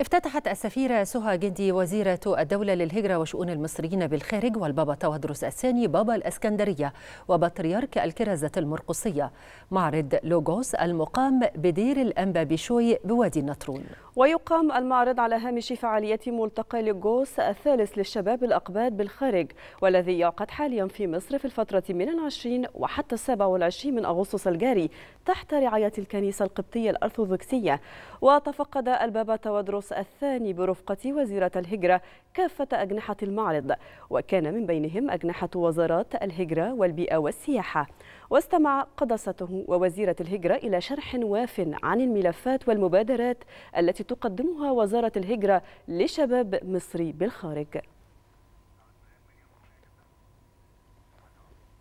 افتتحت السفيرة سهى جندي وزيرة الدولة للهجرة وشؤون المصريين بالخارج والبابا تودرس الثاني بابا الإسكندرية وبطريرك الكرزة المرقصية معرض لوغوس المقام بدير الأنبا بشوي بوادي النطرون ويقام المعرض على هامش فعالية ملتقى لوغوس الثالث للشباب الأقباد بالخارج والذي يعقد حاليا في مصر في الفترة من العشرين وحتى السابع والعشرين من أغسطس الجاري تحت رعاية الكنيسة القبطية الأرثوذكسية وتفقد البابا تودرس الرأس الثاني برفقة وزيرة الهجرة كافة أجنحة المعرض وكان من بينهم أجنحة وزارات الهجرة والبيئة والسياحة واستمع قدسته ووزيرة الهجرة إلى شرح واف عن الملفات والمبادرات التي تقدمها وزارة الهجرة لشباب مصري بالخارج